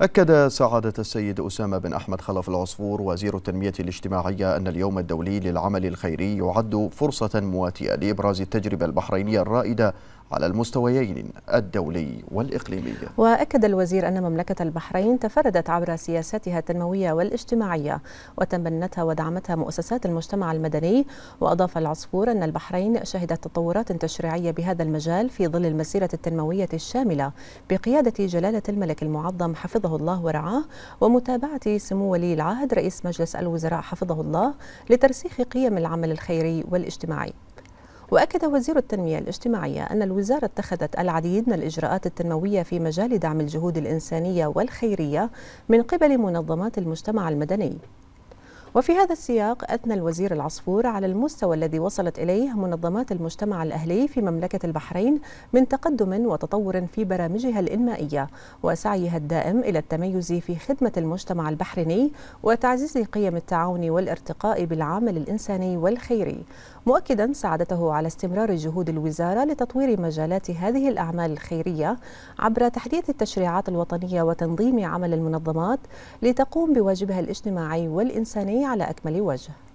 أكد سعادة السيد أسامة بن أحمد خلف العصفور وزير التنمية الاجتماعية أن اليوم الدولي للعمل الخيري يعد فرصة مواتية لإبراز التجربة البحرينية الرائدة على المستويين الدولي والإقليمي وأكد الوزير أن مملكة البحرين تفردت عبر سياساتها التنموية والاجتماعية وتبنتها ودعمتها مؤسسات المجتمع المدني وأضاف العصفور أن البحرين شهدت تطورات تشريعية بهذا المجال في ظل المسيرة التنموية الشاملة بقيادة جلالة الملك المعظم حفظه الله ورعاه ومتابعة سمو ولي العهد رئيس مجلس الوزراء حفظه الله لترسيخ قيم العمل الخيري والاجتماعي وأكد وزير التنمية الاجتماعية أن الوزارة اتخذت العديد من الإجراءات التنموية في مجال دعم الجهود الإنسانية والخيرية من قبل منظمات المجتمع المدني وفي هذا السياق أثنى الوزير العصفور على المستوى الذي وصلت إليه منظمات المجتمع الأهلي في مملكة البحرين من تقدم وتطور في برامجها الإنمائية وسعيها الدائم إلى التميز في خدمة المجتمع البحريني وتعزيز قيم التعاون والارتقاء بالعمل الإنساني والخيري مؤكدا سعادته على استمرار جهود الوزارة لتطوير مجالات هذه الأعمال الخيرية عبر تحديث التشريعات الوطنية وتنظيم عمل المنظمات لتقوم بواجبها الاجتماعي والإنساني على أكمل وجه